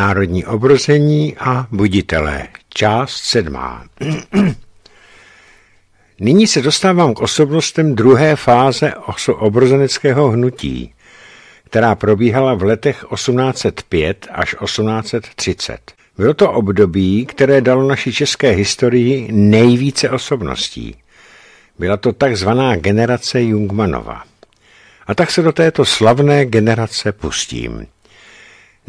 Národní obrození a buditelé. Část sedmá. Nyní se dostávám k osobnostem druhé fáze obrozeneckého hnutí, která probíhala v letech 1805 až 1830. Bylo to období, které dalo naší české historii nejvíce osobností. Byla to takzvaná generace Jungmanova. A tak se do této slavné generace pustím.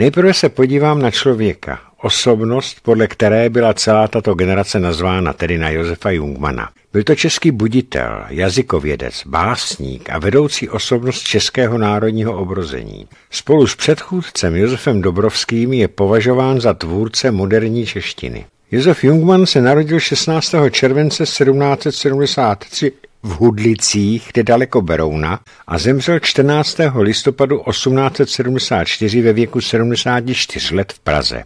Nejprve se podívám na člověka, osobnost, podle které byla celá tato generace nazvána, tedy na Josefa Jungmana. Byl to český buditel, jazykovědec, básník a vedoucí osobnost českého národního obrození. Spolu s předchůdcem Josefem Dobrovským je považován za tvůrce moderní češtiny. Josef Jungman se narodil 16. července 1773 v Hudlicích, kde daleko Berouna, a zemřel 14. listopadu 1874 ve věku 74 let v Praze.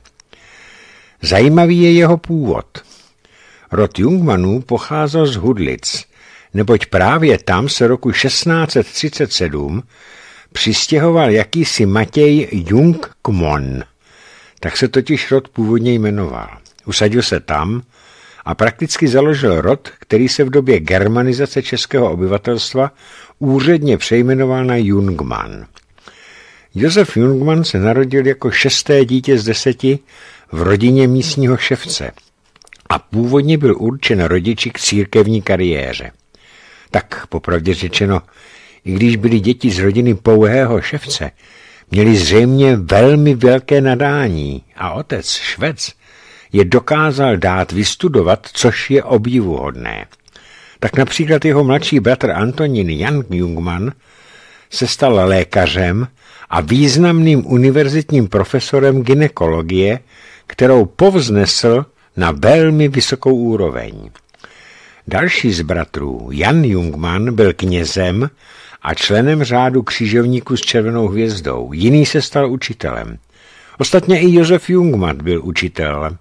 Zajímavý je jeho původ. Rod Jungmanů pocházel z Hudlic, neboť právě tam se roku 1637 přistěhoval jakýsi Matěj Jungkmon. Tak se totiž rod původně jmenoval. Usadil se tam a prakticky založil rod, který se v době germanizace českého obyvatelstva úředně přejmenoval na Jungmann. Josef Jungmann se narodil jako šesté dítě z deseti v rodině místního ševce a původně byl určen rodiči k církevní kariéře. Tak popravdě řečeno, i když byli děti z rodiny pouhého ševce, měli zřejmě velmi velké nadání a otec, švec, je dokázal dát vystudovat, což je obdivuhodné. Tak například jeho mladší bratr Antonín Jan Jungmann se stal lékařem a významným univerzitním profesorem ginekologie, kterou povznesl na velmi vysokou úroveň. Další z bratrů, Jan Jungmann, byl knězem a členem řádu křižovníků s červenou hvězdou. Jiný se stal učitelem. Ostatně i Josef Jungmann byl učitelem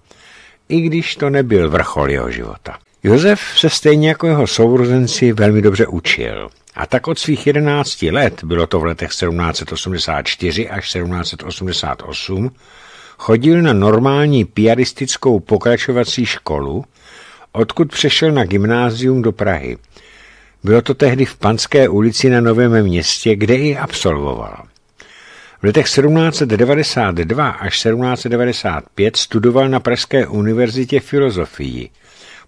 i když to nebyl vrchol jeho života. Josef se stejně jako jeho sourozenci velmi dobře učil. A tak od svých 11 let, bylo to v letech 1784 až 1788, chodil na normální piaristickou pokračovací školu, odkud přešel na gymnázium do Prahy. Bylo to tehdy v Panské ulici na Novém městě, kde i absolvoval letech 1792 až 1795 studoval na Pražské univerzitě filozofii.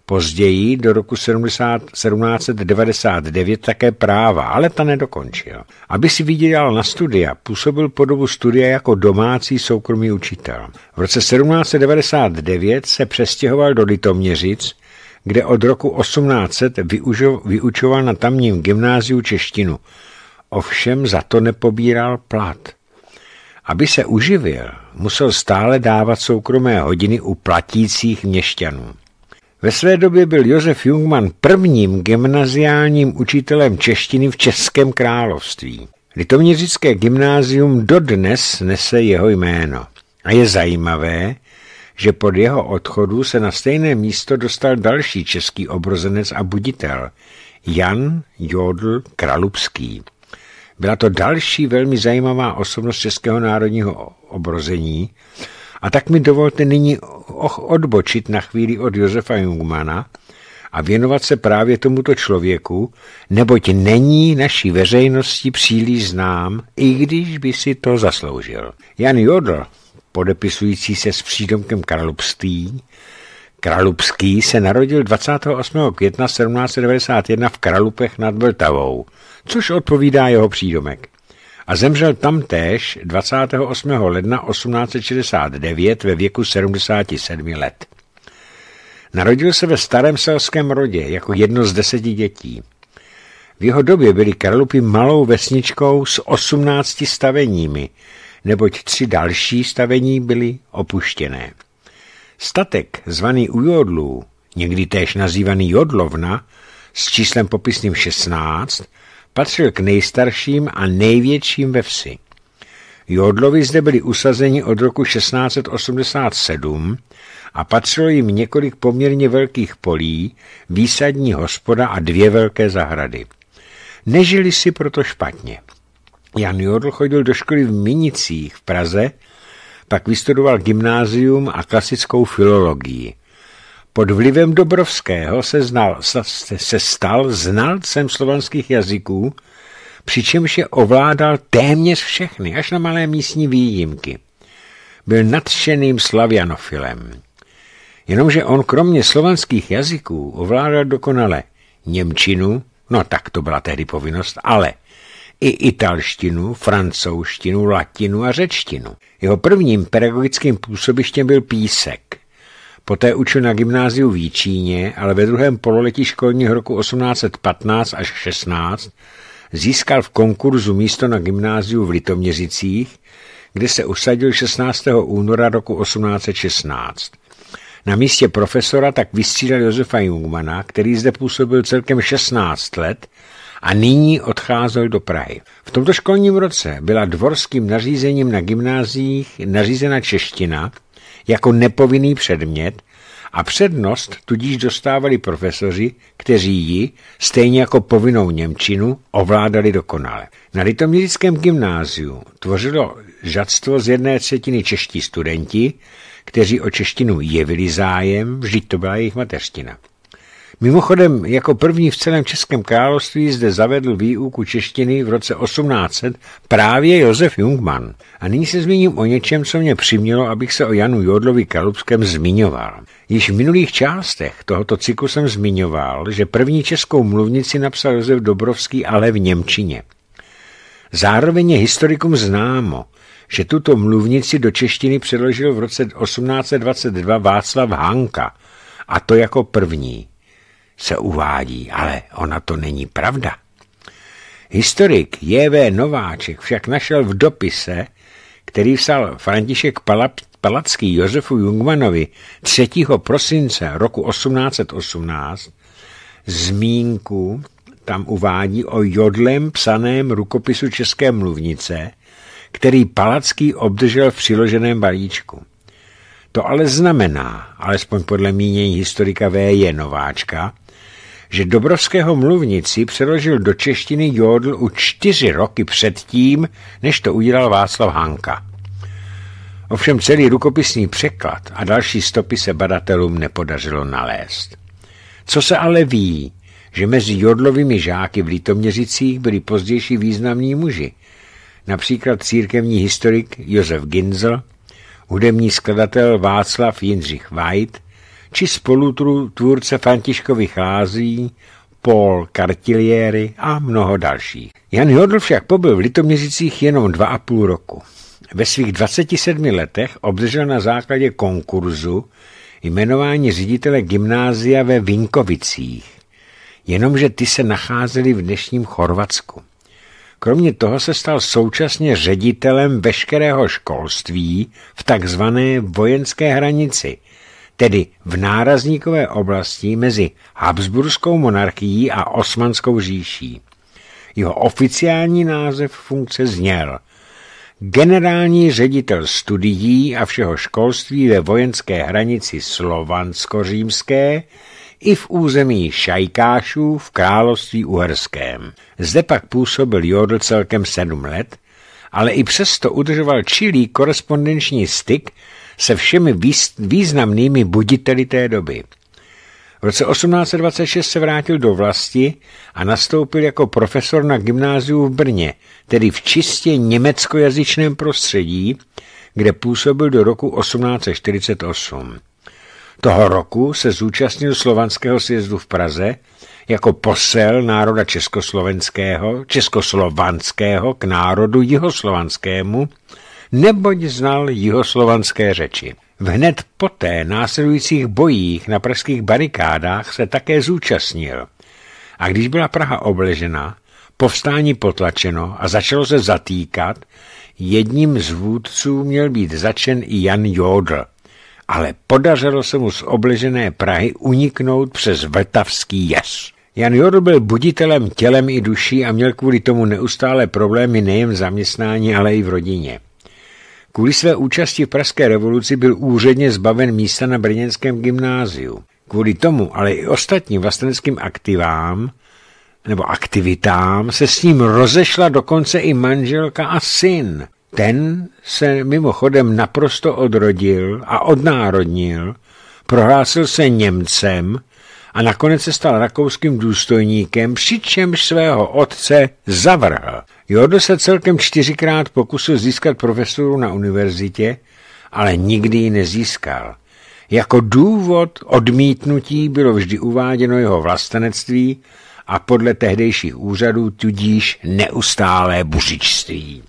Později do roku 70, 1799 také práva, ale ta nedokončil. Aby si vydělal na studia, působil po dobu studia jako domácí soukromý učitel. V roce 1799 se přestěhoval do Litoměřic, kde od roku 1800 využo, vyučoval na tamním gymnáziu češtinu. Ovšem za to nepobíral plat. Aby se uživil, musel stále dávat soukromé hodiny u platících měšťanů. Ve své době byl Josef Jungmann prvním gymnaziálním učitelem češtiny v Českém království. Litoměřické gymnázium dodnes nese jeho jméno. A je zajímavé, že pod jeho odchodu se na stejné místo dostal další český obrozenec a buditel, Jan Jodl Kralupský. Byla to další velmi zajímavá osobnost českého národního obrození. A tak mi dovolte nyní odbočit na chvíli od Josefa Jungmana a věnovat se právě tomuto člověku, neboť není naší veřejnosti příliš znám, i když by si to zasloužil. Jan Jodl, podepisující se s přídomkem Karlupstý, Kralupský se narodil 28. května 1791 v Kralupech nad Vltavou, což odpovídá jeho přídomek. A zemřel tam 28. ledna 1869 ve věku 77 let. Narodil se ve starém selském rodě jako jedno z deseti dětí. V jeho době byly Kralupy malou vesničkou s 18 staveními, neboť tři další stavení byly opuštěné. Statek, zvaný u Jodlů, někdy též nazývaný Jodlovna, s číslem popisným 16, patřil k nejstarším a největším ve vsi. Jodlovi zde byli usazeni od roku 1687 a patřilo jim několik poměrně velkých polí, výsadní hospoda a dvě velké zahrady. Nežili si proto špatně. Jan Jodl chodil do školy v Minicích v Praze pak vystudoval gymnázium a klasickou filologii. Pod vlivem Dobrovského se, znal, se stal znalcem slovanských jazyků, přičemž je ovládal téměř všechny, až na malé místní výjimky. Byl nadšeným slavianofilem. Jenomže on kromě slovanských jazyků ovládal dokonale Němčinu, no tak to byla tehdy povinnost, ale i italštinu, francouzštinu, latinu a řečtinu. Jeho prvním pedagogickým působištěm byl písek. Poté učil na gymnáziu v Jíčíně, ale ve druhém pololetí školního roku 1815 až 16 získal v konkurzu místo na gymnáziu v Litoměřicích, kde se usadil 16. února roku 1816. Na místě profesora tak vystřídal Josefa Jungmana, který zde působil celkem 16 let a nyní odcházel do Prahy. V tomto školním roce byla dvorským nařízením na gymnáziích nařízena čeština jako nepovinný předmět a přednost tudíž dostávali profesoři, kteří ji, stejně jako povinnou Němčinu, ovládali dokonale. Na Litoměřickém gymnáziu tvořilo žadstvo z jedné třetiny čeští studenti, kteří o češtinu jevili zájem, vždyť to byla jejich mateřština. Mimochodem, jako první v celém Českém království zde zavedl výuku češtiny v roce 1800 právě Josef Jungmann. A nyní se zmíním o něčem, co mě přimělo, abych se o Janu Jodlovi Kalubském zmiňoval. Již v minulých částech tohoto cyklu jsem zmiňoval, že první českou mluvnici napsal Josef Dobrovský, ale v Němčině. Zároveň je historikům známo, že tuto mluvnici do češtiny přeložil v roce 1822 Václav Hanka, a to jako první se uvádí, ale ona to není pravda. Historik J.V. Nováček však našel v dopise, který psal František Palap, Palacký Josefu Jungmanovi 3. prosince roku 1818, zmínku tam uvádí o jodlem psaném rukopisu České mluvnice, který Palacký obdržel v přiloženém balíčku. To ale znamená, alespoň podle mínění historika V. Nováčka, že Dobrovského mluvnici přeložil do češtiny Jodl u čtyři roky předtím, než to udělal Václav Hanka. Ovšem celý rukopisný překlad a další stopy se badatelům nepodařilo nalézt. Co se ale ví, že mezi Jodlovými žáky v Litoměřicích byli pozdější významní muži, například církevní historik Josef Ginzel, hudební skladatel Václav Jindřich Vajt, či tvůrce Františkových lází, Paul Cartilieri a mnoho dalších. Jan Jodl však pobyl v Litoměřicích jenom dva a půl roku. Ve svých 27 letech obdržel na základě konkurzu jmenování ředitele gymnázia ve Vinkovicích, jenomže ty se nacházely v dnešním Chorvatsku. Kromě toho se stal současně ředitelem veškerého školství v takzvané vojenské hranici – tedy v nárazníkové oblasti mezi Habsburskou monarchií a Osmanskou říší. Jeho oficiální název funkce zněl generální ředitel studií a všeho školství ve vojenské hranici slovansko-římské i v území Šajkášů v království uherském. Zde pak působil Jodl celkem sedm let, ale i přesto udržoval čilý korespondenční styk se všemi významnými buditeli té doby. V roce 1826 se vrátil do vlasti a nastoupil jako profesor na gymnáziu v Brně, tedy v čistě německojazyčném prostředí, kde působil do roku 1848. Toho roku se zúčastnil slovanského sjezdu v Praze jako posel národa československého, československého k národu jihoslovanskému neboť znal jihoslovanské řeči. Vhned poté následujících bojích na pražských barikádách se také zúčastnil. A když byla Praha obležena, povstání potlačeno a začalo se zatýkat, jedním z vůdců měl být začen i Jan Jodl. Ale podařilo se mu z obležené Prahy uniknout přes Vltavský jez. Jan Jodl byl buditelem tělem i duší a měl kvůli tomu neustále problémy nejen v zaměstnání, ale i v rodině. Kvůli své účasti v Pražské revoluci byl úředně zbaven místa na brněnském gymnáziu. Kvůli tomu, ale i ostatním vlasteneckým aktivám nebo aktivitám se s ním rozešla dokonce i manželka a syn. Ten se mimochodem naprosto odrodil a odnárodnil, prohlásil se Němcem a nakonec se stal rakouským důstojníkem, přičemž svého otce zavrhl. Jordo se celkem čtyřikrát pokusil získat profesoru na univerzitě, ale nikdy ji nezískal. Jako důvod odmítnutí bylo vždy uváděno jeho vlastenectví a podle tehdejších úřadů tudíž neustálé buřičství.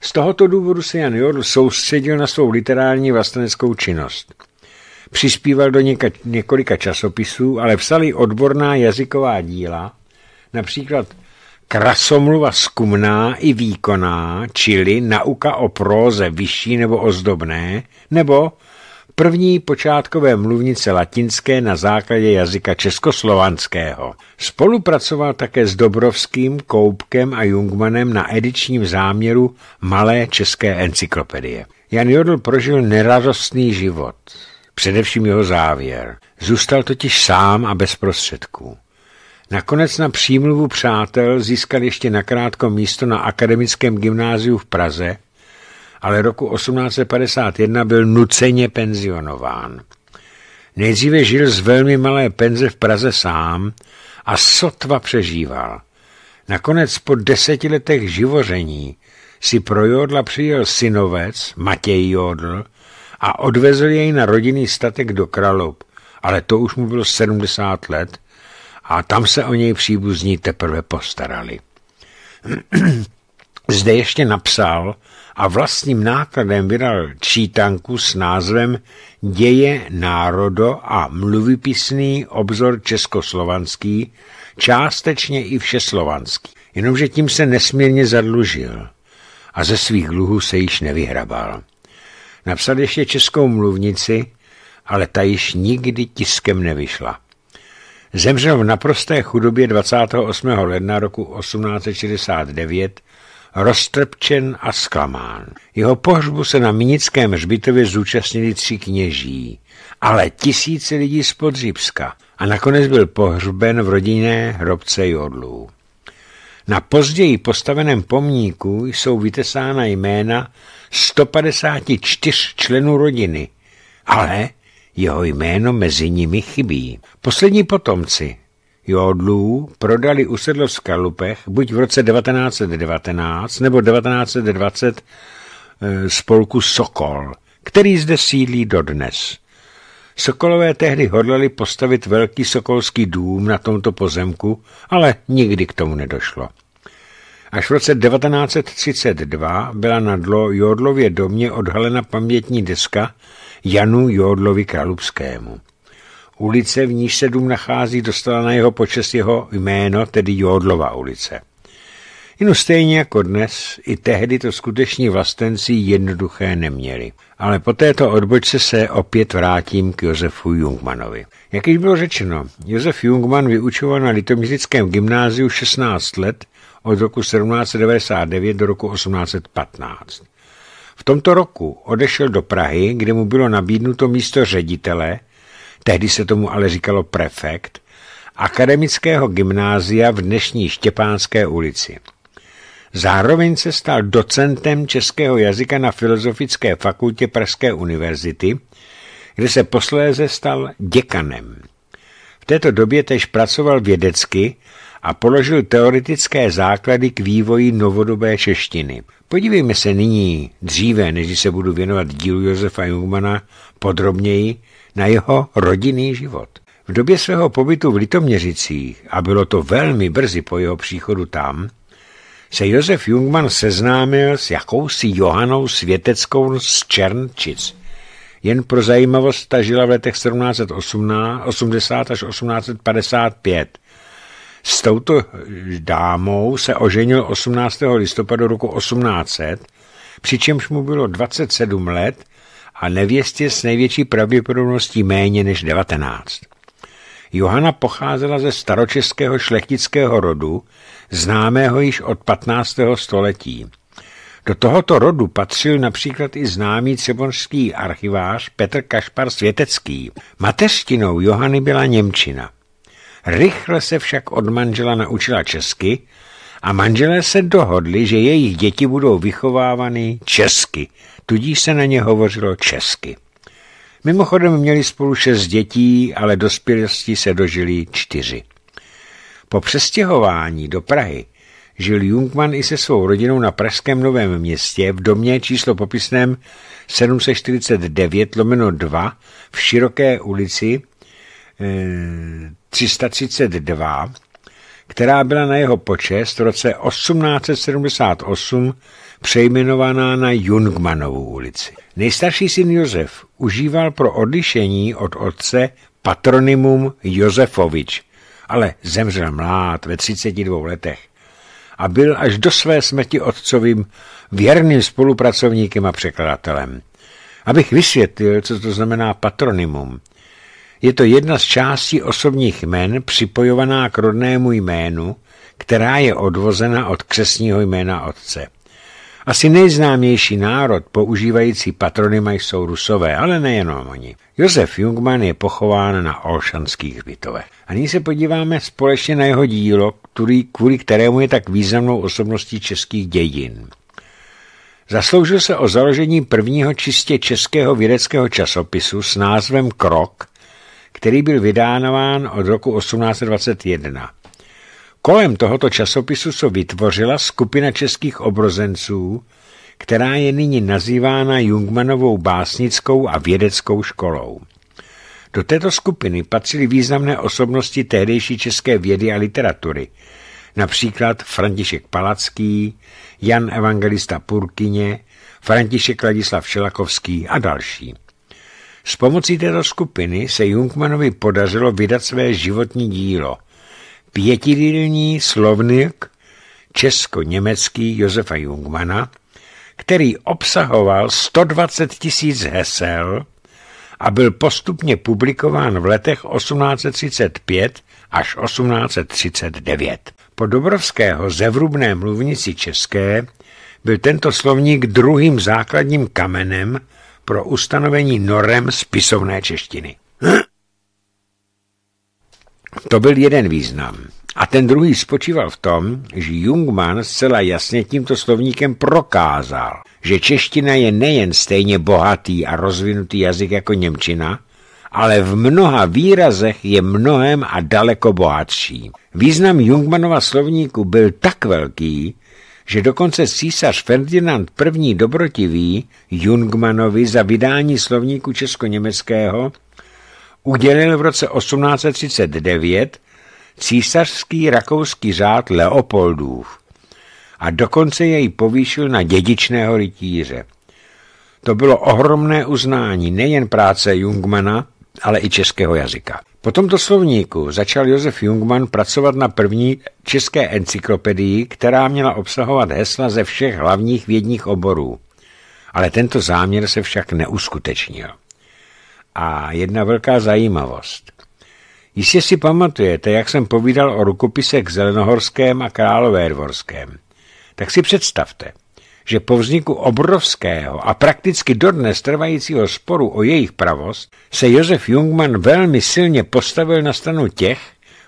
Z tohoto důvodu se Jan Jorl soustředil na svou literární vlasteneckou činnost. Přispíval do něka- několika časopisů, ale psali odborná jazyková díla, například Krasomluva skumná i výkonná, čili nauka o próze vyšší nebo ozdobné, nebo první počátkové mluvnice latinské na základě jazyka československého. Spolupracoval také s Dobrovským, Koupkem a Jungmanem na edičním záměru Malé české encyklopedie. Jan Jodl prožil nerazostný život především jeho závěr. Zůstal totiž sám a bez prostředků. Nakonec na přímluvu přátel získal ještě nakrátko místo na akademickém gymnáziu v Praze, ale roku 1851 byl nuceně penzionován. Nejdříve žil z velmi malé penze v Praze sám a sotva přežíval. Nakonec po deseti letech živoření si pro Jodla přijel synovec Matěj Jodl, a odvezl jej na rodinný statek do Kralup, ale to už mu bylo 70 let a tam se o něj příbuzní teprve postarali. Zde ještě napsal a vlastním nákladem vydal čítanku s názvem Děje národo a mluvipisný obzor československý, částečně i všeslovanský. Jenomže tím se nesmírně zadlužil a ze svých dluhů se již nevyhrabal. Napsal ještě českou mluvnici, ale ta již nikdy tiskem nevyšla. Zemřel v naprosté chudobě 28. ledna roku 1869, roztrpčen a zklamán. Jeho pohřbu se na Minickém hřbitově zúčastnili tři kněží, ale tisíce lidí z Podřípska a nakonec byl pohřben v rodinné hrobce Jodlů. Na později postaveném pomníku jsou vytesána jména 154 členů rodiny, ale jeho jméno mezi nimi chybí. Poslední potomci Jodlů prodali usedlo v Skalupech buď v roce 1919 nebo 1920 eh, spolku Sokol, který zde sídlí dodnes. Sokolové tehdy hodlali postavit velký sokolský dům na tomto pozemku, ale nikdy k tomu nedošlo. Až v roce 1932 byla na Jodlově domě odhalena pamětní deska Janu Jodlovi Kralupskému. Ulice, v níž se dům nachází, dostala na jeho počest jeho jméno, tedy Jodlova ulice. Jen stejně jako dnes, i tehdy to skuteční vlastenci jednoduché neměli. Ale po této odbočce se opět vrátím k Josefu Jungmanovi. Jak již bylo řečeno, Josef Jungman vyučoval na litoměřickém gymnáziu 16 let od roku 1799 do roku 1815. V tomto roku odešel do Prahy, kde mu bylo nabídnuto místo ředitele, tehdy se tomu ale říkalo prefekt, akademického gymnázia v dnešní Štěpánské ulici. Zároveň se stal docentem českého jazyka na Filozofické fakultě Pražské univerzity, kde se posléze stal děkanem. V této době tež pracoval vědecky a položil teoretické základy k vývoji novodobé češtiny. Podívejme se nyní, dříve, než se budu věnovat dílu Josefa Jungmana, podrobněji na jeho rodinný život. V době svého pobytu v Litoměřicích, a bylo to velmi brzy po jeho příchodu tam, se Josef Jungman seznámil s jakousi Johanou Světeckou z Černčic. Jen pro zajímavost ta žila v letech 1780 až 1855 s touto dámou se oženil 18. listopadu roku 1800, přičemž mu bylo 27 let a nevěstě s největší pravděpodobností méně než 19. Johana pocházela ze staročeského šlechtického rodu, známého již od 15. století. Do tohoto rodu patřil například i známý cibonský archivář Petr Kašpar Světecký. Mateřtinou Johany byla Němčina. Rychle se však od manžela naučila česky a manželé se dohodli, že jejich děti budou vychovávány česky, tudíž se na ně hovořilo česky. Mimochodem měli spolu šest dětí, ale dospělosti se dožili čtyři. Po přestěhování do Prahy žil Jungmann i se svou rodinou na pražském Novém městě v domě číslo popisném 749 lomeno 2 v široké ulici 332, která byla na jeho počest v roce 1878 přejmenovaná na Jungmanovu ulici. Nejstarší syn Josef užíval pro odlišení od otce patronymum Josefovič, ale zemřel mlád ve 32 letech a byl až do své smrti otcovým věrným spolupracovníkem a překladatelem. Abych vysvětlil, co to znamená patronymum – je to jedna z částí osobních jmen připojovaná k rodnému jménu, která je odvozena od křesního jména otce. Asi nejznámější národ používající patronymy jsou Rusové, ale nejenom oni. Josef Jungmann je pochován na Olšanských hřbitovech. A nyní se podíváme společně na jeho dílo, který, kvůli kterému je tak významnou osobností českých dějin. Zasloužil se o založení prvního čistě českého vědeckého časopisu s názvem Krok, který byl vydáván od roku 1821. Kolem tohoto časopisu se vytvořila skupina českých obrozenců, která je nyní nazývána Jungmanovou básnickou a vědeckou školou. Do této skupiny patřily významné osobnosti tehdejší české vědy a literatury, například František Palacký, Jan Evangelista Purkyně, František Ladislav Šelakovský a další. S pomocí této skupiny se Jungmanovi podařilo vydat své životní dílo. Pětidílní slovník česko-německý Josefa Jungmana, který obsahoval 120 tisíc hesel a byl postupně publikován v letech 1835 až 1839. Po Dobrovského zevrubné mluvnici české byl tento slovník druhým základním kamenem pro ustanovení norem spisovné češtiny. To byl jeden význam. A ten druhý spočíval v tom, že Jungmann zcela jasně tímto slovníkem prokázal, že čeština je nejen stejně bohatý a rozvinutý jazyk jako Němčina, ale v mnoha výrazech je mnohem a daleko bohatší. Význam Jungmanova slovníku byl tak velký, že dokonce císař Ferdinand I. Dobrotivý Jungmanovi za vydání slovníku česko-německého udělil v roce 1839 císařský rakouský řád Leopoldův a dokonce jej povýšil na dědičného rytíře. To bylo ohromné uznání nejen práce Jungmana, ale i českého jazyka. Po tomto slovníku začal Josef Jungmann pracovat na první české encyklopedii, která měla obsahovat hesla ze všech hlavních vědních oborů. Ale tento záměr se však neuskutečnil. A jedna velká zajímavost. Jistě si pamatujete, jak jsem povídal o rukopisech Zelenohorském a Královédvorském. Tak si představte, že po vzniku obrovského a prakticky dodnes trvajícího sporu o jejich pravost se Josef Jungmann velmi silně postavil na stranu těch,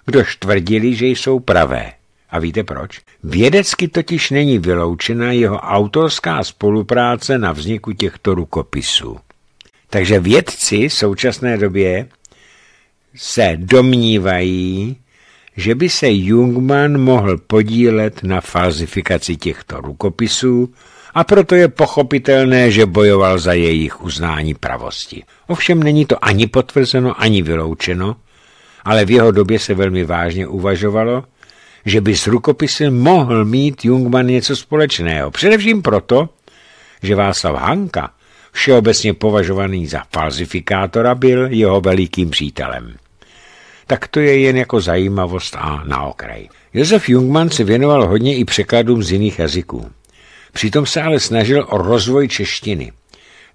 kdo tvrdili, že jsou pravé. A víte proč? Vědecky totiž není vyloučena jeho autorská spolupráce na vzniku těchto rukopisů. Takže vědci v současné době se domnívají, že by se Jungmann mohl podílet na falzifikaci těchto rukopisů a proto je pochopitelné, že bojoval za jejich uznání pravosti. Ovšem není to ani potvrzeno, ani vyloučeno, ale v jeho době se velmi vážně uvažovalo, že by s rukopisy mohl mít Jungmann něco společného. Především proto, že Václav Hanka, všeobecně považovaný za falzifikátora, byl jeho velikým přítelem tak to je jen jako zajímavost a na okraj. Josef Jungmann se věnoval hodně i překladům z jiných jazyků. Přitom se ale snažil o rozvoj češtiny.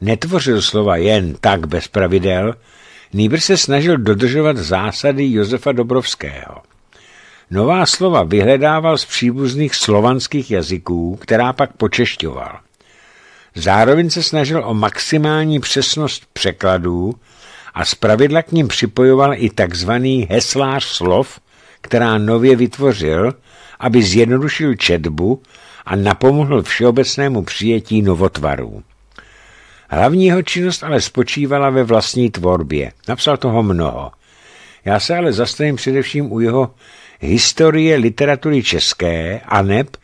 Netvořil slova jen tak bez pravidel, Nýbr se snažil dodržovat zásady Josefa Dobrovského. Nová slova vyhledával z příbuzných slovanských jazyků, která pak počešťoval. Zároveň se snažil o maximální přesnost překladů a zpravidla k ním připojoval i takzvaný heslář slov, která nově vytvořil, aby zjednodušil četbu a napomohl všeobecnému přijetí novotvarů. Hlavního činnost ale spočívala ve vlastní tvorbě. Napsal toho mnoho. Já se ale zastavím především u jeho historie literatury české a neb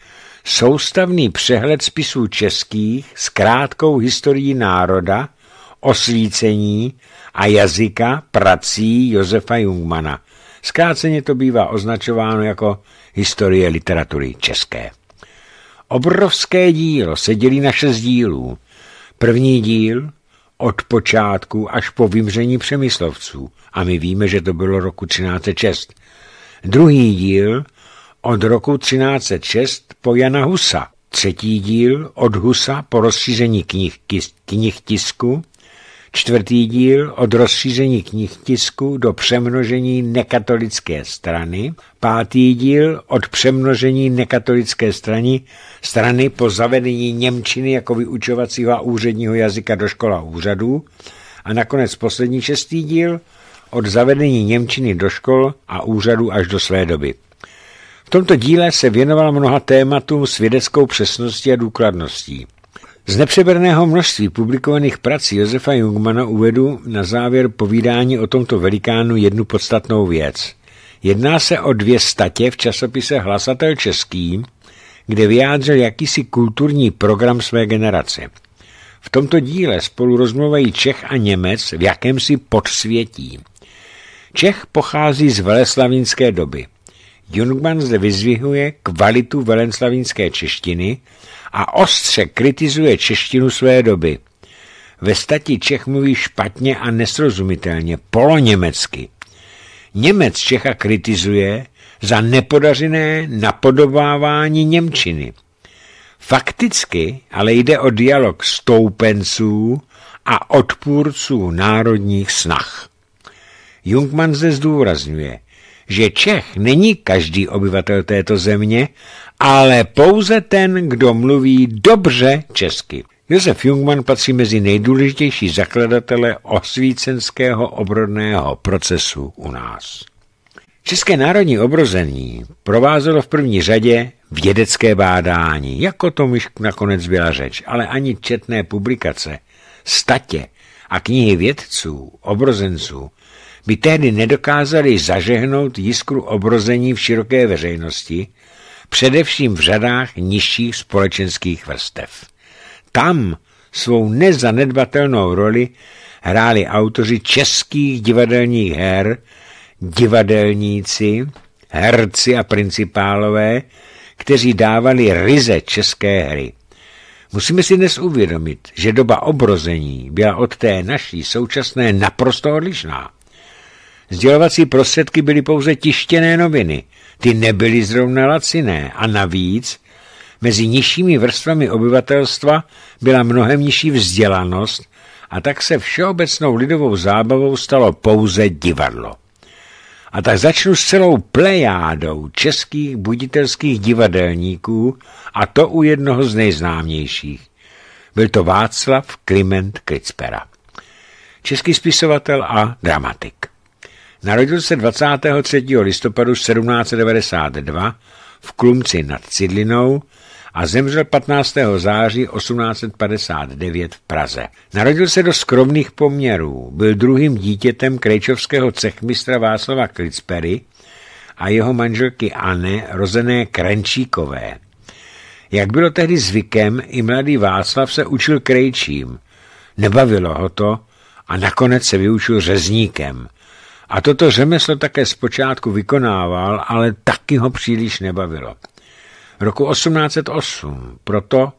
soustavný přehled spisů českých s krátkou historií národa, osvícení a jazyka prací Josefa Jungmana. Zkráceně to bývá označováno jako historie literatury české. Obrovské dílo se dělí na šest dílů. První díl od počátku až po vymření přemyslovců, a my víme, že to bylo roku 1306. Druhý díl od roku 1306 po Jana Husa. Třetí díl od Husa po rozšíření knih, knih tisku Čtvrtý díl od rozšíření knih tisku do přemnožení nekatolické strany. Pátý díl od přemnožení nekatolické strany, strany po zavedení Němčiny jako vyučovacího a úředního jazyka do škola úřadů. A nakonec poslední šestý díl od zavedení Němčiny do škol a úřadů až do své doby. V tomto díle se věnoval mnoha tématům s vědeckou přesností a důkladností. Z nepřeberného množství publikovaných prací Josefa Jungmana uvedu na závěr povídání o tomto velikánu jednu podstatnou věc. Jedná se o dvě statě v časopise Hlasatel český, kde vyjádřil jakýsi kulturní program své generace. V tomto díle spolu rozmluvají Čech a Němec v jakémsi podsvětí. Čech pochází z veleslavinské doby. Jungman zde vyzvihuje kvalitu velenslavinské češtiny a ostře kritizuje češtinu své doby. Ve stati Čech mluví špatně a nesrozumitelně, poloněmecky. Němec Čecha kritizuje za nepodařené napodobávání Němčiny. Fakticky ale jde o dialog stoupenců a odpůrců národních snah. Jungmann zde zdůrazňuje, že Čech není každý obyvatel této země ale pouze ten, kdo mluví dobře česky. Josef Jungmann patří mezi nejdůležitější zakladatele osvícenského obrodného procesu u nás. České národní obrození provázelo v první řadě vědecké bádání, jako to již nakonec byla řeč, ale ani četné publikace, statě a knihy vědců, obrozenců by tehdy nedokázali zažehnout jiskru obrození v široké veřejnosti, především v řadách nižších společenských vrstev. Tam svou nezanedbatelnou roli hráli autoři českých divadelních her, divadelníci, herci a principálové, kteří dávali ryze české hry. Musíme si dnes uvědomit, že doba obrození byla od té naší současné naprosto odlišná. Sdělovací prostředky byly pouze tištěné noviny. Ty nebyly zrovna laciné a navíc mezi nižšími vrstvami obyvatelstva byla mnohem nižší vzdělanost a tak se všeobecnou lidovou zábavou stalo pouze divadlo. A tak začnu s celou plejádou českých buditelských divadelníků a to u jednoho z nejznámějších. Byl to Václav Kliment Kricpera, český spisovatel a dramatik. Narodil se 23. listopadu 1792 v Klumci nad Cidlinou a zemřel 15. září 1859 v Praze. Narodil se do skromných poměrů, byl druhým dítětem krejčovského cechmistra Václava Klitspery a jeho manželky Anne, rozené Krenčíkové. Jak bylo tehdy zvykem, i mladý Václav se učil krejčím. Nebavilo ho to a nakonec se vyučil řezníkem. A toto řemeslo také zpočátku vykonával, ale taky ho příliš nebavilo. Roku 1808 proto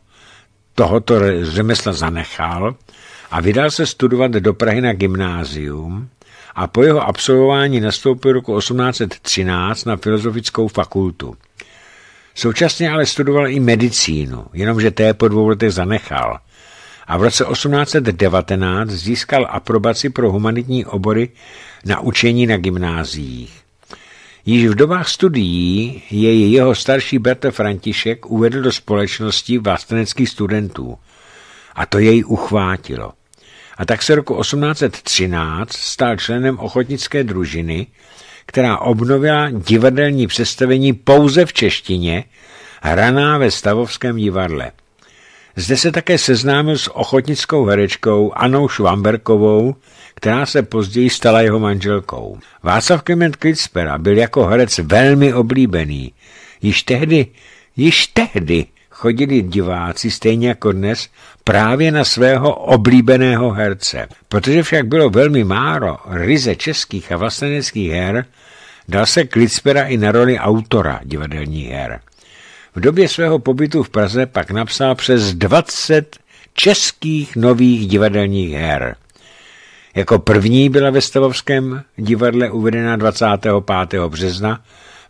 tohoto řemesla zanechal a vydal se studovat do Prahy na gymnázium a po jeho absolvování nastoupil roku 1813 na Filozofickou fakultu. Současně ale studoval i medicínu, jenomže té po dvou letech zanechal. A v roce 1819 získal aprobaci pro humanitní obory na učení na gymnáziích. Již v dobách studií jej jeho starší bratr František uvedl do společnosti vlasteneckých studentů a to jej uchvátilo. A tak se roku 1813 stal členem ochotnické družiny, která obnovila divadelní představení pouze v češtině, hraná ve Stavovském divadle – zde se také seznámil s ochotnickou herečkou Anou Švamberkovou, která se později stala jeho manželkou. Václav Klement Klitspera byl jako herec velmi oblíbený. Již tehdy, již tehdy chodili diváci, stejně jako dnes, právě na svého oblíbeného herce. Protože však bylo velmi máro ryze českých a vlasteneckých her, dal se Klitspera i na roli autora divadelních her. V době svého pobytu v Praze pak napsal přes 20 českých nových divadelních her. Jako první byla ve Stavovském divadle uvedena 25. března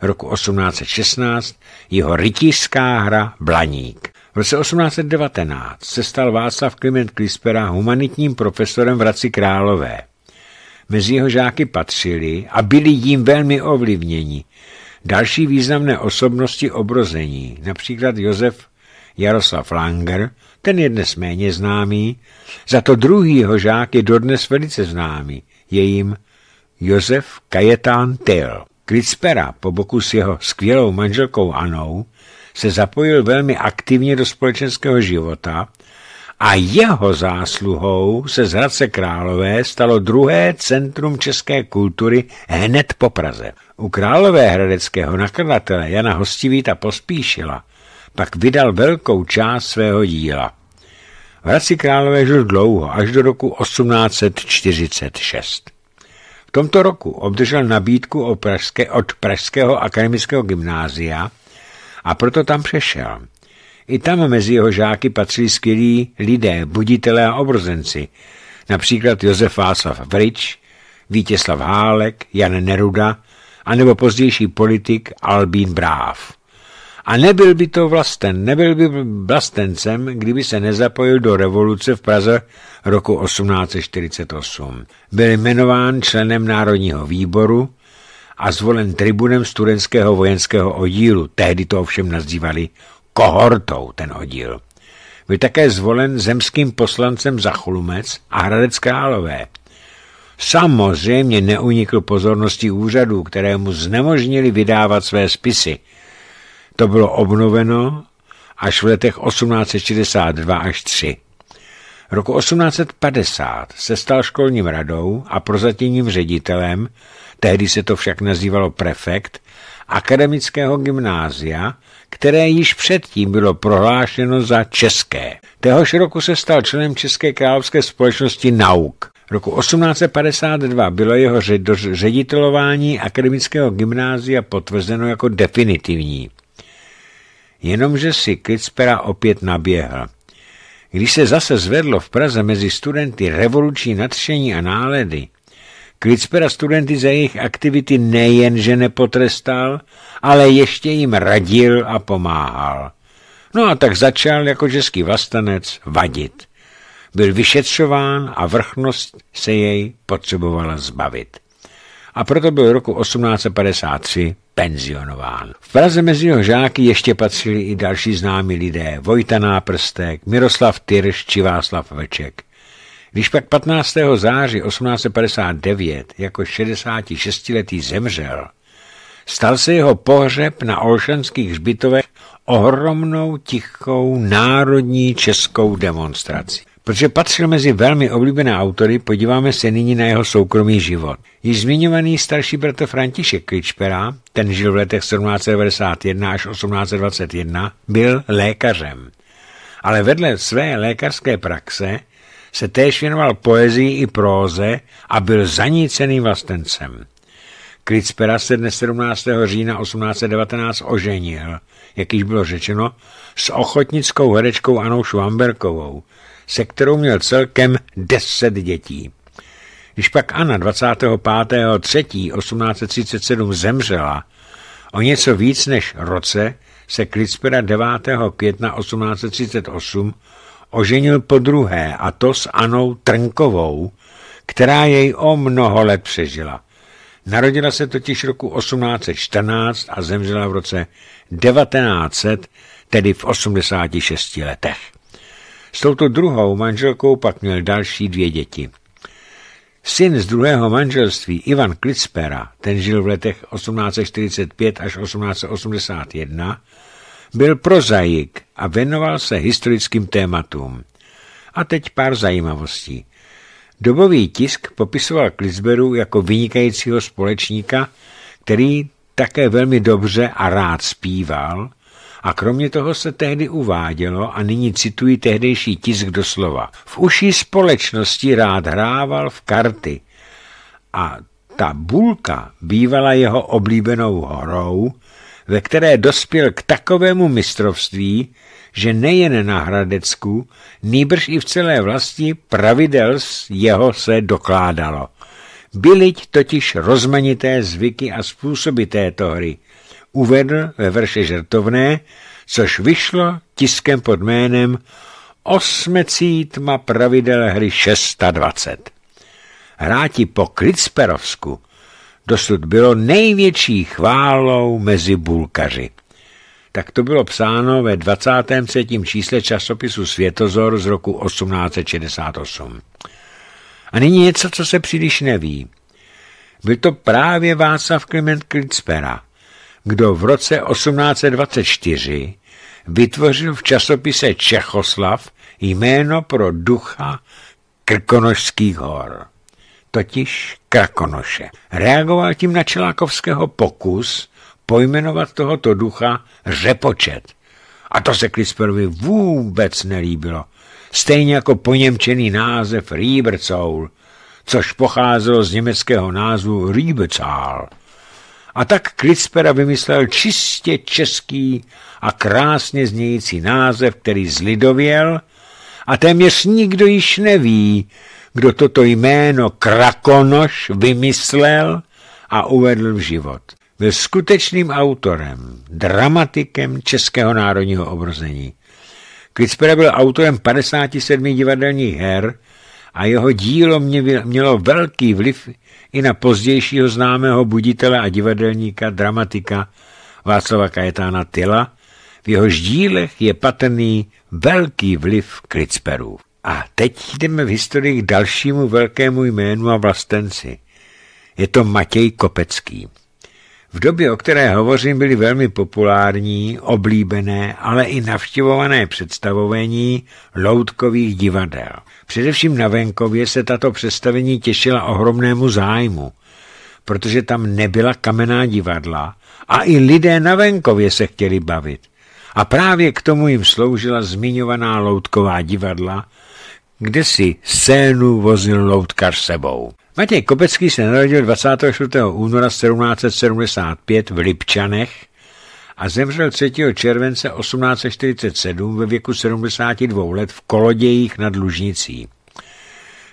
roku 1816 jeho rytířská hra Blaník. V roce 1819 se stal Václav Kliment Klispera humanitním profesorem v Hradci Králové. Mezi jeho žáky patřili a byli jim velmi ovlivněni Další významné osobnosti obrození, například Josef Jaroslav Langer, ten je dnes méně známý, za to druhý jeho žák je dodnes velice známý, je jim Josef Kajetán Tyl. Kritzpera po boku s jeho skvělou manželkou Anou se zapojil velmi aktivně do společenského života a jeho zásluhou se z Hradce Králové stalo druhé centrum české kultury hned po Praze. U hradeckého nakladatele Jana Hostivíta pospíšila, pak vydal velkou část svého díla. V Hradci Králové žil dlouho, až do roku 1846. V tomto roku obdržel nabídku od, pražské, od Pražského akademického gymnázia a proto tam přešel. I tam mezi jeho žáky patřili skvělí lidé, buditelé a obrozenci, například Josef Václav Vrič, Vítězslav Hálek, Jan Neruda anebo pozdější politik Albín Bráv. A nebyl by to vlasten, nebyl by vlastencem, kdyby se nezapojil do revoluce v Praze roku 1848. Byl jmenován členem Národního výboru a zvolen tribunem studentského vojenského oddílu, tehdy to ovšem nazývali kohortou ten oddíl. Byl také zvolen zemským poslancem za Chlumec a Hradec Králové – samozřejmě neunikl pozornosti úřadů, které mu znemožnili vydávat své spisy. To bylo obnoveno až v letech 1862 až 3. Roku 1850 se stal školním radou a prozatímním ředitelem, tehdy se to však nazývalo prefekt, akademického gymnázia, které již předtím bylo prohlášeno za české. Téhož roku se stal členem České královské společnosti nauk Roku 1852 bylo jeho ředitelování akademického gymnázia potvrzeno jako definitivní. Jenomže si Klicpera opět naběhl. Když se zase zvedlo v Praze mezi studenty revoluční nadšení a náledy, Klicpera studenty za jejich aktivity nejenže nepotrestal, ale ještě jim radil a pomáhal. No a tak začal jako český vlastenec vadit. Byl vyšetřován a vrchnost se jej potřebovala zbavit. A proto byl roku 1853 penzionován. V Praze mezi jeho žáky ještě patřili i další známí lidé Vojta Náprstek, Miroslav Tyrš či Václav Vlček. Když pak 15. září 1859 jako 66-letý zemřel, stal se jeho pohřeb na Olšanských hřbitovech ohromnou tichou národní českou demonstrací. Protože patřil mezi velmi oblíbené autory, podíváme se nyní na jeho soukromý život. Již zmiňovaný starší bratr František Kličpera, ten žil v letech 1791 až 1821, byl lékařem. Ale vedle své lékařské praxe se též věnoval poezii i próze a byl zanícený vlastencem. Kličpera se dne 17. října 1819 oženil, jak již bylo řečeno, s ochotnickou herečkou Anou Švamberkovou – se kterou měl celkem deset dětí. Když pak Anna 25.3.1837 zemřela, o něco víc než roce se Klitspera 9. května 1838 oženil po druhé, a to s Anou Trnkovou, která jej o mnoho let přežila. Narodila se totiž roku 1814 a zemřela v roce 1900, tedy v 86 letech. S touto druhou manželkou pak měl další dvě děti. Syn z druhého manželství, Ivan Klitspera, ten žil v letech 1845 až 1881, byl prozaik a věnoval se historickým tématům. A teď pár zajímavostí. Dobový tisk popisoval Klitsperu jako vynikajícího společníka, který také velmi dobře a rád zpíval a kromě toho se tehdy uvádělo, a nyní cituji tehdejší tisk doslova, v uší společnosti rád hrával v karty. A ta bulka bývala jeho oblíbenou horou, ve které dospěl k takovému mistrovství, že nejen na Hradecku, nýbrž i v celé vlasti pravidel z jeho se dokládalo. Byliť totiž rozmanité zvyky a způsoby této hry, uvedl ve verše žertovné, což vyšlo tiskem pod jménem Osmecítma pravidel hry 620. Hráti po Klitsperovsku dosud bylo největší chválou mezi bulkaři. Tak to bylo psáno ve 23. čísle časopisu Světozor z roku 1868. A nyní něco, co se příliš neví. Byl to právě Václav Kliment Klitspera, kdo v roce 1824 vytvořil v časopise Čechoslav jméno pro ducha Krkonošských hor, totiž Krakonoše. Reagoval tím na Čelákovského pokus pojmenovat tohoto ducha Řepočet. A to se Krisperovi vůbec nelíbilo. Stejně jako poněmčený název Riebercoul, což pocházelo z německého názvu Riebezál, a tak Klitspera vymyslel čistě český a krásně znějící název, který zlidověl a téměř nikdo již neví, kdo toto jméno Krakonoš vymyslel a uvedl v život. Byl skutečným autorem, dramatikem českého národního obrození. Klitspera byl autorem 57 divadelních her, a jeho dílo mě, mělo velký vliv i na pozdějšího známého buditele a divadelníka, dramatika Václava Kajetána Tyla, v jehož dílech je patrný velký vliv Klicperů. A teď jdeme v historii k dalšímu velkému jménu a vlastenci. Je to Matěj Kopecký. V době, o které hovořím, byly velmi populární, oblíbené, ale i navštěvované představování loutkových divadel. Především na venkově se tato představení těšila ohromnému zájmu, protože tam nebyla kamenná divadla a i lidé na venkově se chtěli bavit. A právě k tomu jim sloužila zmiňovaná loutková divadla, kde si scénu vozil loutkař sebou. Matěj Kopecký se narodil 24. února 1775 v Lipčanech a zemřel 3. července 1847 ve věku 72 let v Kolodějích nad Lužnicí.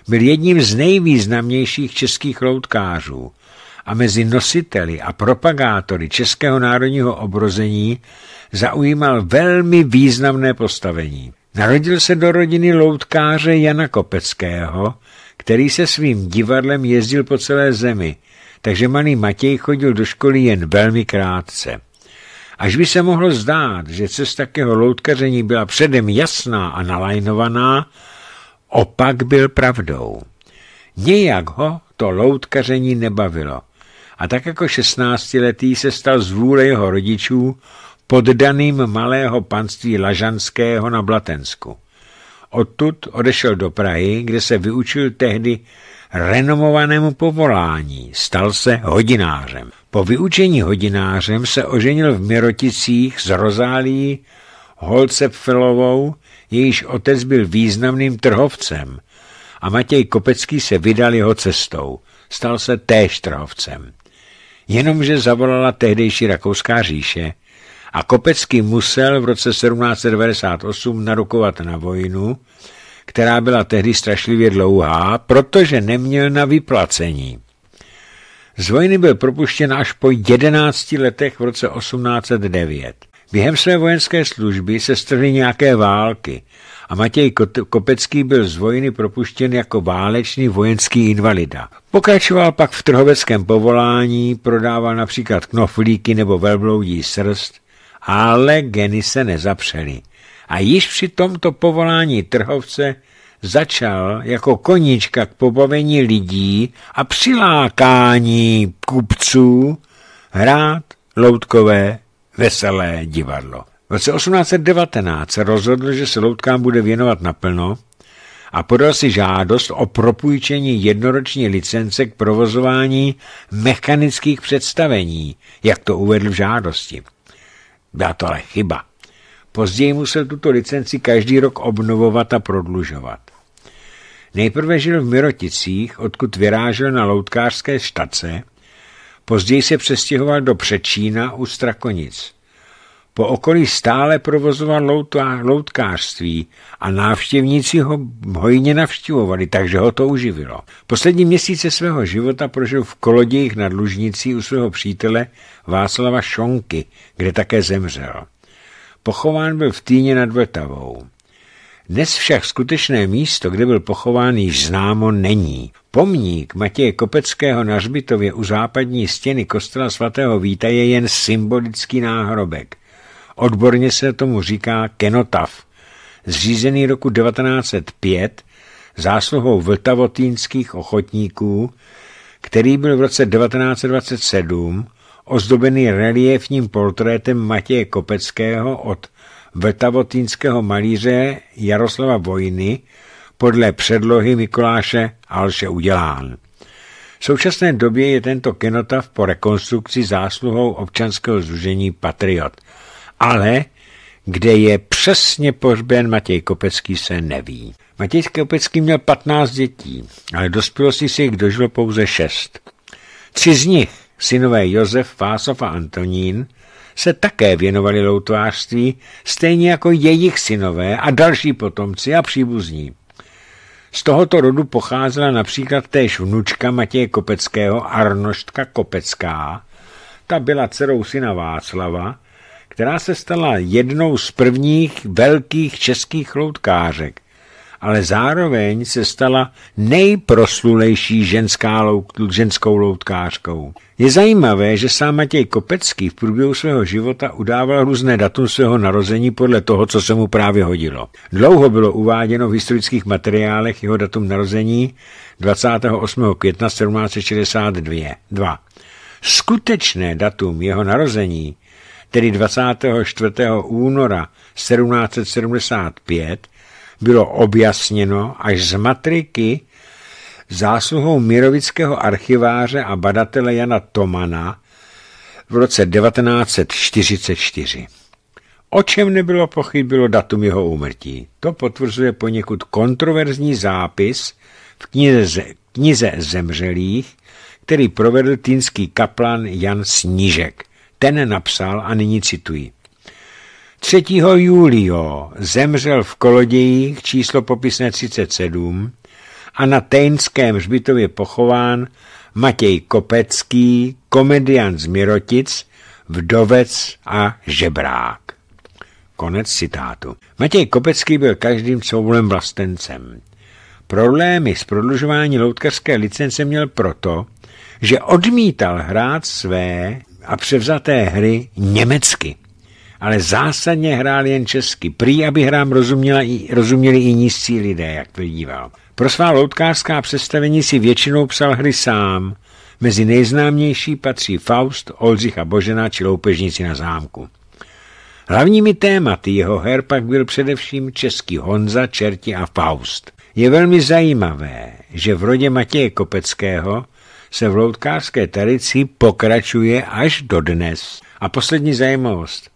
Byl jedním z nejvýznamnějších českých loutkářů a mezi nositeli a propagátory českého národního obrození zaujímal velmi významné postavení. Narodil se do rodiny loutkáře Jana Kopeckého, který se svým divadlem jezdil po celé zemi, takže malý Matěj chodil do školy jen velmi krátce. Až by se mohlo zdát, že cesta k jeho loutkaření byla předem jasná a nalajnovaná, opak byl pravdou. Nějak ho to loutkaření nebavilo. A tak jako šestnáctiletý se stal z vůle jeho rodičů poddaným malého panství Lažanského na Blatensku. Odtud odešel do Prahy, kde se vyučil tehdy renomovanému povolání. Stal se hodinářem. Po vyučení hodinářem se oženil v Miroticích s Rozálií Holcepfelovou, jejíž otec byl významným trhovcem a Matěj Kopecký se vydal jeho cestou. Stal se též trhovcem. Jenomže zavolala tehdejší rakouská říše – a Kopecký musel v roce 1798 narukovat na vojnu, která byla tehdy strašlivě dlouhá, protože neměl na vyplacení. Z vojny byl propuštěn až po 11 letech v roce 1809. Během své vojenské služby se strhly nějaké války a Matěj Kopecký byl z vojny propuštěn jako válečný vojenský invalida. Pokračoval pak v trhoveckém povolání, prodával například knoflíky nebo velbloudí srst ale geny se nezapřely. A již při tomto povolání trhovce začal jako konička k pobavení lidí a přilákání kupců hrát loutkové veselé divadlo. V roce 1819 se rozhodl, že se loutkám bude věnovat naplno a podal si žádost o propůjčení jednoroční licence k provozování mechanických představení, jak to uvedl v žádosti. Byla to ale chyba. Později musel tuto licenci každý rok obnovovat a prodlužovat. Nejprve žil v Miroticích, odkud vyrážel na loutkářské štace, později se přestěhoval do Přečína u Strakonic. Po okolí stále provozoval loutkářství a návštěvníci ho hojně navštěvovali, takže ho to uživilo. Poslední měsíce svého života prožil v Kolodějích nad Lužnicí u svého přítele Václava Šonky, kde také zemřel. Pochován byl v Týně nad Vltavou. Dnes však skutečné místo, kde byl pochován, již známo není. Pomník Matěje Kopeckého na Řbitově u západní stěny kostela svatého Víta je jen symbolický náhrobek – Odborně se tomu říká kenotaf. Zřízený roku 1905 zásluhou vltavotýnských ochotníků, který byl v roce 1927 ozdobený reliefním portrétem Matěje Kopeckého od vltavotýnského malíře Jaroslava Vojny podle předlohy Mikuláše Alše udělán. V současné době je tento kenotav po rekonstrukci zásluhou občanského zružení Patriot – ale kde je přesně pohřben Matěj Kopecký, se neví. Matěj Kopecký měl 15 dětí, ale dospělosti si jich dožilo pouze 6. Tři z nich, synové Josef, Fásov a Antonín, se také věnovali loutvářství, stejně jako jejich synové a další potomci a příbuzní. Z tohoto rodu pocházela například též vnučka Matěje Kopeckého Arnoštka Kopecká, ta byla dcerou syna Václava, která se stala jednou z prvních velkých českých loutkářek, ale zároveň se stala nejproslulejší ženská lout, ženskou loutkářkou. Je zajímavé, že sám Matěj Kopecký v průběhu svého života udával různé datum svého narození podle toho, co se mu právě hodilo. Dlouho bylo uváděno v historických materiálech jeho datum narození 28. května 1762. Skutečné datum jeho narození tedy 24. února 1775, bylo objasněno až z matriky zásluhou mirovického archiváře a badatele Jana Tomana v roce 1944. O čem nebylo pochyb, bylo datum jeho úmrtí. To potvrzuje poněkud kontroverzní zápis v knize, knize zemřelých, který provedl týnský kaplan Jan Snížek. Ten napsal a nyní cituji. 3. júlio zemřel v Kolodějích číslo popisné 37 a na Tejnském hřbitově pochován Matěj Kopecký, komedian z Mirotic, vdovec a žebrák. Konec citátu. Matěj Kopecký byl každým coulem vlastencem. Problémy s prodlužování loutkařské licence měl proto, že odmítal hrát své a převzaté hry německy. Ale zásadně hrál jen česky. Prý, aby hrám rozuměla i, rozuměli i nízcí lidé, jak to díval. Pro svá loutkářská představení si většinou psal hry sám. Mezi nejznámější patří Faust, Olzich a Božena či Loupežníci na zámku. Hlavními tématy jeho her pak byl především český Honza, Čerti a Faust. Je velmi zajímavé, že v rodě Matěje Kopeckého se v loutkářské tradici pokračuje až do dnes. A poslední zajímavost.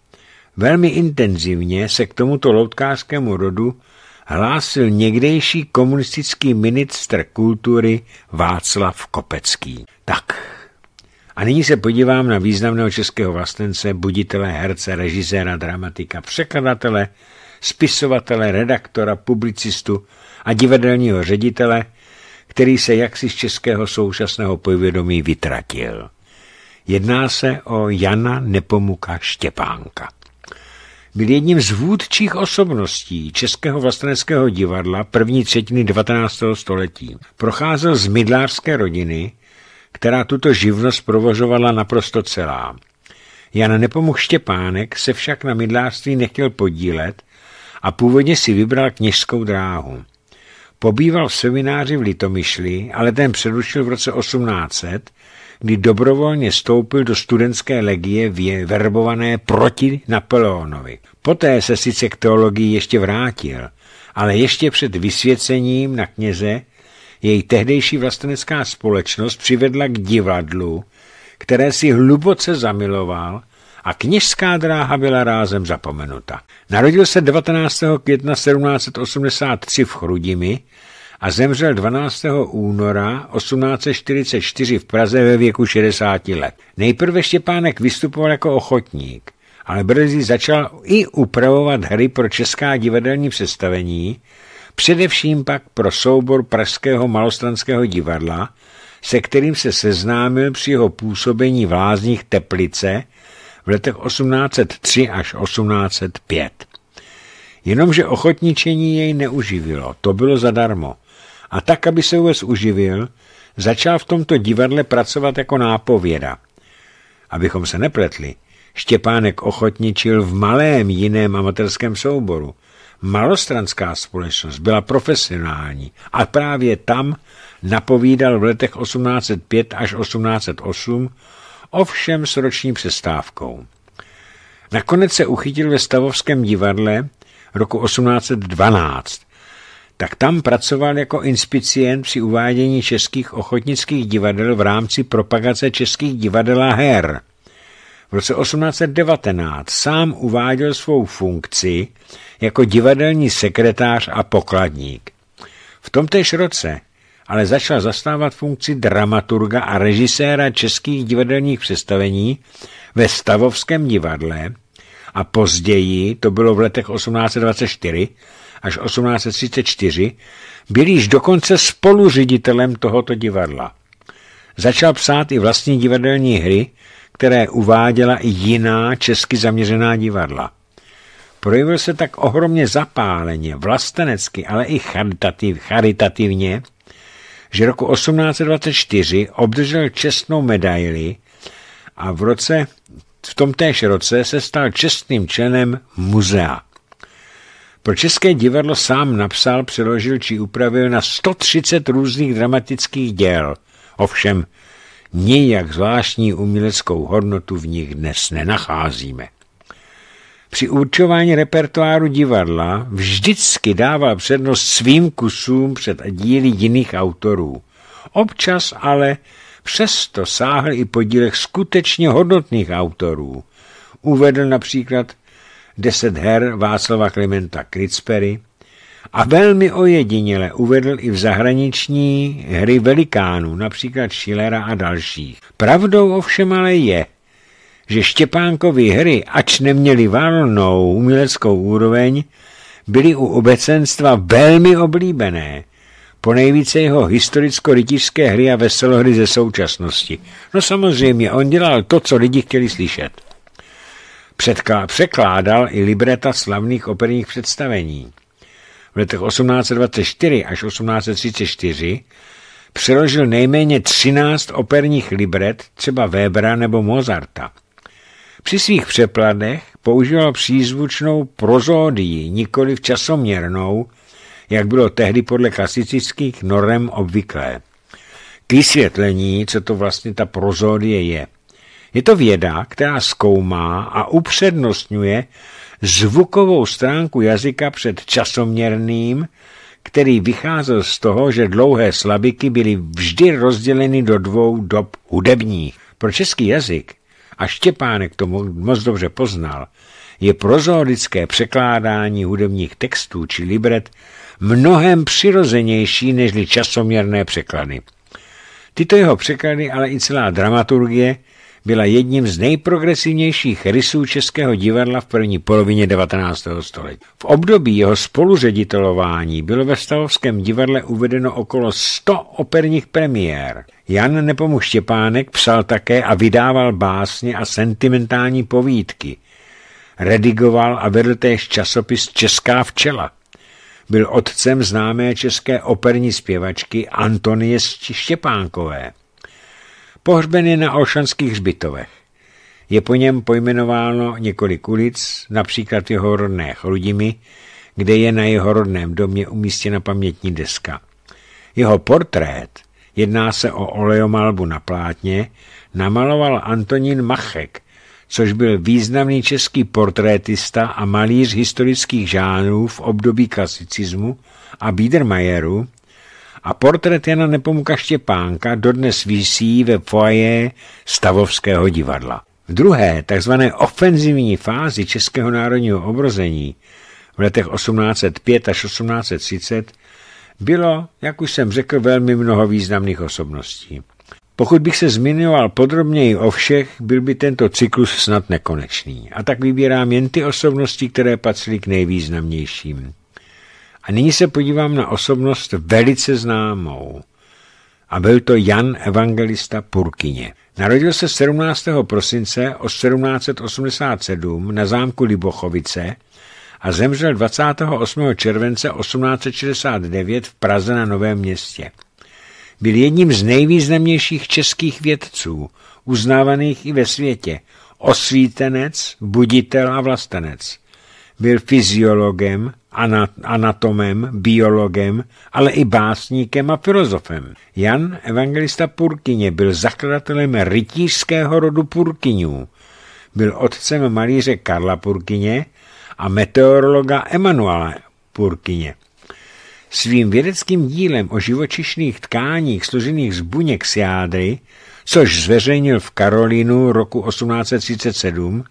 Velmi intenzivně se k tomuto loutkářskému rodu hlásil někdejší komunistický ministr kultury Václav Kopecký. Tak, a nyní se podívám na významného českého vlastence, buditele, herce, režiséra, dramatika, překladatele, spisovatele, redaktora, publicistu a divadelního ředitele – který se jaksi z českého současného povědomí vytratil. Jedná se o Jana Nepomuka Štěpánka. Byl jedním z vůdčích osobností Českého vlasteneckého divadla první třetiny 19. století. Procházel z mydlářské rodiny, která tuto živnost provozovala naprosto celá. Jan Nepomuk Štěpánek se však na mydlářství nechtěl podílet a původně si vybral kněžskou dráhu. Pobýval v semináři v Litomyšli, ale ten přerušil v roce 1800, kdy dobrovolně stoupil do studentské legie verbované proti Napoleonovi. Poté se sice k teologii ještě vrátil, ale ještě před vysvěcením na kněze její tehdejší vlastenecká společnost přivedla k divadlu, které si hluboce zamiloval a kněžská dráha byla rázem zapomenuta. Narodil se 19. května 1783 v Chrudimi a zemřel 12. února 1844 v Praze ve věku 60 let. Nejprve Štěpánek vystupoval jako ochotník, ale brzy začal i upravovat hry pro česká divadelní představení, především pak pro soubor Pražského malostranského divadla, se kterým se seznámil při jeho působení v lázních Teplice v letech 1803 až 1805. Jenomže ochotničení jej neuživilo, to bylo zadarmo. A tak, aby se vůbec uživil, začal v tomto divadle pracovat jako nápověda. Abychom se nepletli, Štěpánek ochotničil v malém jiném amatérském souboru. Malostranská společnost byla profesionální a právě tam napovídal v letech 1805 až 1808 ovšem s roční přestávkou. Nakonec se uchytil ve Stavovském divadle roku 1812. Tak tam pracoval jako inspicient při uvádění českých ochotnických divadel v rámci propagace českých divadel a her. V roce 1819 sám uváděl svou funkci jako divadelní sekretář a pokladník. V tomtéž roce ale začal zastávat funkci dramaturga a režiséra českých divadelních představení ve Stavovském divadle a později, to bylo v letech 1824 až 1834, byl již dokonce spoluředitelem tohoto divadla. Začal psát i vlastní divadelní hry, které uváděla i jiná česky zaměřená divadla. Projevil se tak ohromně zapáleně, vlastenecky, ale i charitativ, charitativně že roku 1824 obdržel čestnou medaili a v roce v tom též roce se stal čestným členem muzea. Pro České divadlo sám napsal, přeložil či upravil na 130 různých dramatických děl. Ovšem, nijak zvláštní uměleckou hodnotu v nich dnes nenacházíme při určování repertoáru divadla vždycky dával přednost svým kusům před díly jiných autorů. Občas ale přesto sáhl i po dílech skutečně hodnotných autorů. Uvedl například deset her Václava Klementa Kricpery a velmi ojediněle uvedl i v zahraniční hry velikánů, například Schillera a dalších. Pravdou ovšem ale je, že Štěpánkovi hry, ač neměly válnou uměleckou úroveň, byly u obecenstva velmi oblíbené. Po nejvíce jeho historicko-rytířské hry a veselohry ze současnosti. No samozřejmě, on dělal to, co lidi chtěli slyšet. Předklá, překládal i libreta slavných operních představení. V letech 1824 až 1834 přeložil nejméně 13 operních libret, třeba Webera nebo Mozarta. Při svých přepladech používal přízvučnou prozódii, nikoli v časoměrnou, jak bylo tehdy podle klasických norem obvyklé. K vysvětlení, co to vlastně ta prozódie je. Je to věda, která zkoumá a upřednostňuje zvukovou stránku jazyka před časoměrným, který vycházel z toho, že dlouhé slabiky byly vždy rozděleny do dvou dob hudebních. Pro český jazyk a Štěpánek to moc dobře poznal, je prozorické překládání hudebních textů či libret mnohem přirozenější nežli časoměrné překlady. Tyto jeho překlady, ale i celá dramaturgie, byla jedním z nejprogresivnějších rysů českého divadla v první polovině 19. století. V období jeho spoluředitelování bylo ve Stavovském divadle uvedeno okolo 100 operních premiér. Jan Nepomu Štěpánek psal také a vydával básně a sentimentální povídky. Redigoval a vedl též časopis Česká včela. Byl otcem známé české operní zpěvačky Antonie Štěpánkové. Pohřben je na Olšanských hřbitovech. Je po něm pojmenováno několik ulic, například jeho rodné Chrudimi, kde je na jeho rodném domě umístěna pamětní deska. Jeho portrét – jedná se o olejomalbu na plátně, namaloval Antonín Machek, což byl významný český portrétista a malíř historických žánrů v období klasicismu a Biedermajeru a portrét Jana Nepomuka Štěpánka dodnes vysí ve foaje Stavovského divadla. V druhé, takzvané ofenzivní fázi českého národního obrození v letech 1805 až 1830 bylo, jak už jsem řekl, velmi mnoho významných osobností. Pokud bych se zmiňoval podrobněji o všech, byl by tento cyklus snad nekonečný. A tak vybírám jen ty osobnosti, které patřily k nejvýznamnějším. A nyní se podívám na osobnost velice známou. A byl to Jan Evangelista Purkyně. Narodil se 17. prosince o 1787 na zámku Libochovice a zemřel 28. července 1869 v Praze na Novém městě. Byl jedním z nejvýznamnějších českých vědců, uznávaných i ve světě, osvítenec, buditel a vlastenec. Byl fyziologem, anatomem, biologem, ale i básníkem a filozofem. Jan Evangelista Purkyně byl zakladatelem rytířského rodu Purkyňů. Byl otcem malíře Karla Purkyně a meteorologa Emanuela Purkyně. Svým vědeckým dílem o živočišných tkáních složených z buněk s jádry, což zveřejnil v Karolinu roku 1837,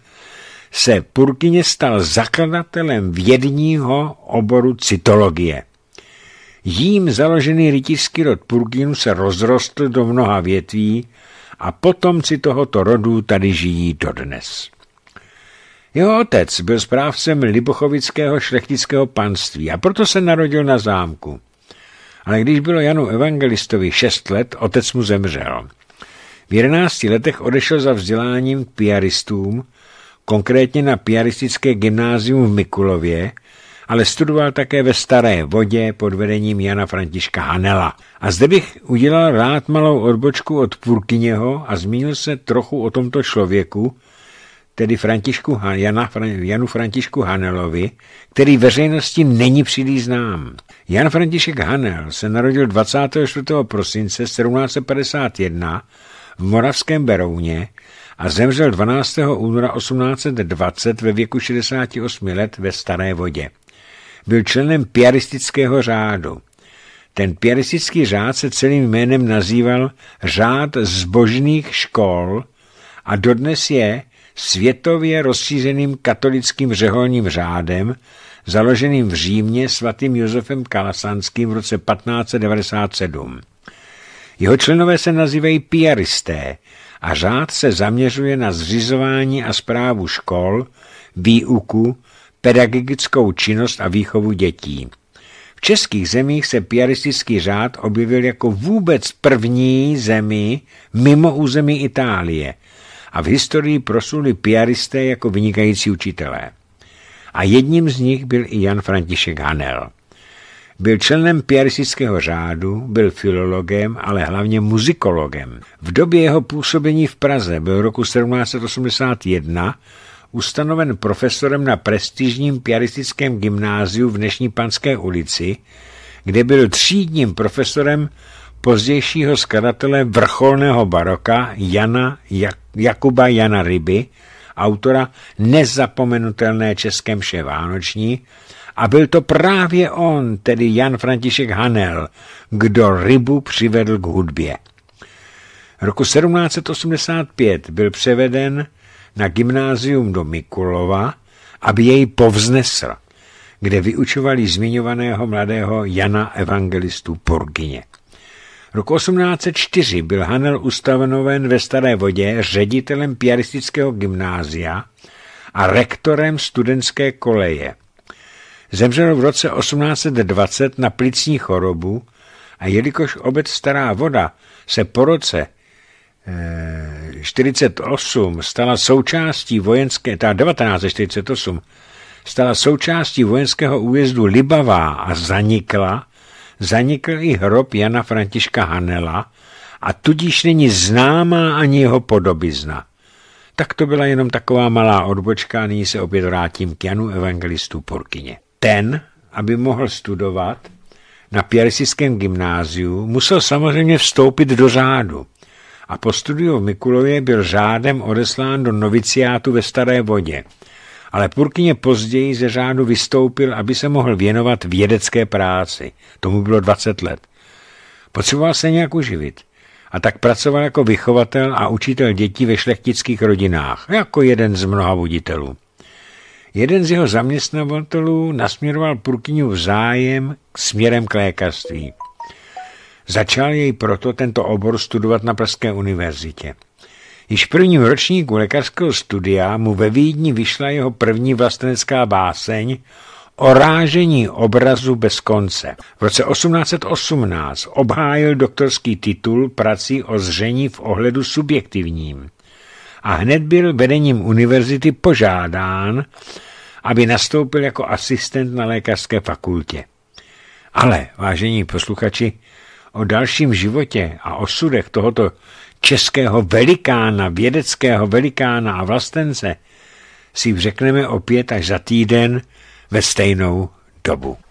se Purkyně stal zakladatelem vědního oboru cytologie. Jím založený rytířský rod Purkinu se rozrostl do mnoha větví a potomci tohoto rodu tady žijí dodnes. Jeho otec byl správcem Libochovického šlechtického panství a proto se narodil na zámku. Ale když bylo Janu Evangelistovi šest let, otec mu zemřel. V jedenácti letech odešel za vzděláním k piaristům, konkrétně na piaristické gymnázium v Mikulově, ale studoval také ve Staré vodě pod vedením Jana Františka Hanela. A zde bych udělal rád malou odbočku od Purkyněho a zmínil se trochu o tomto člověku, tedy Františku, Jana, Janu Františku Hanelovi, který veřejnosti není příliš znám. Jan František Hanel se narodil 24. prosince 1751 v Moravském Berouně a zemřel 12. února 1820 ve věku 68 let ve Staré vodě. Byl členem piaristického řádu. Ten piaristický řád se celým jménem nazýval Řád zbožných škol a dodnes je světově rozšířeným katolickým řeholním řádem, založeným v Římě svatým Josefem Kalasanským v roce 1597. Jeho členové se nazývají piaristé a řád se zaměřuje na zřizování a zprávu škol, výuku, pedagogickou činnost a výchovu dětí. V českých zemích se piaristický řád objevil jako vůbec první zemi mimo území Itálie a v historii prosluli piaristé jako vynikající učitelé. A jedním z nich byl i Jan František Hanel. Byl členem piaristického řádu, byl filologem, ale hlavně muzikologem. V době jeho působení v Praze byl roku 1781 ustanoven profesorem na prestižním piaristickém gymnáziu v dnešní Panské ulici, kde byl třídním profesorem pozdějšího skladatele vrcholného baroka Jana Jak Jakuba Jana Ryby, autora nezapomenutelné České mše Vánoční, a byl to právě on, tedy Jan František Hanel, kdo rybu přivedl k hudbě. Roku 1785 byl převeden na gymnázium do Mikulova, aby jej povznesl, kde vyučovali zmiňovaného mladého Jana Evangelistu Porgině. Roku 1804 byl Hanel ustanoven ve Staré vodě ředitelem piaristického gymnázia a rektorem studentské koleje. Zemřel v roce 1820 na plicní chorobu a jelikož obec Stará voda se po roce 48 eh, stala součástí vojenské, ta 1948 stala součástí vojenského újezdu Libavá a zanikla, zanikl i hrob Jana Františka Hanela a tudíž není známá ani jeho podobizna. Tak to byla jenom taková malá odbočka nyní se opět vrátím k Janu Evangelistu Porkyně. Ten, aby mohl studovat na Pěrsickém gymnáziu, musel samozřejmě vstoupit do řádu a po studiu v Mikulově byl řádem odeslán do noviciátu ve Staré vodě – ale Purkyně později ze řádu vystoupil, aby se mohl věnovat vědecké práci. Tomu bylo 20 let. Potřeboval se nějak uživit. A tak pracoval jako vychovatel a učitel dětí ve šlechtických rodinách, jako jeden z mnoha buditelů. Jeden z jeho zaměstnavatelů nasměroval Purkyňu zájem k směrem k lékařství. Začal jej proto tento obor studovat na Pražské univerzitě. Již v prvním ročníku lékařského studia mu ve Vídni vyšla jeho první vlastenecká báseň o rážení obrazu bez konce. V roce 1818 obhájil doktorský titul prací o zření v ohledu subjektivním a hned byl vedením univerzity požádán, aby nastoupil jako asistent na lékařské fakultě. Ale, vážení posluchači, o dalším životě a osudech tohoto českého velikána, vědeckého velikána a vlastence si řekneme opět až za týden ve stejnou dobu.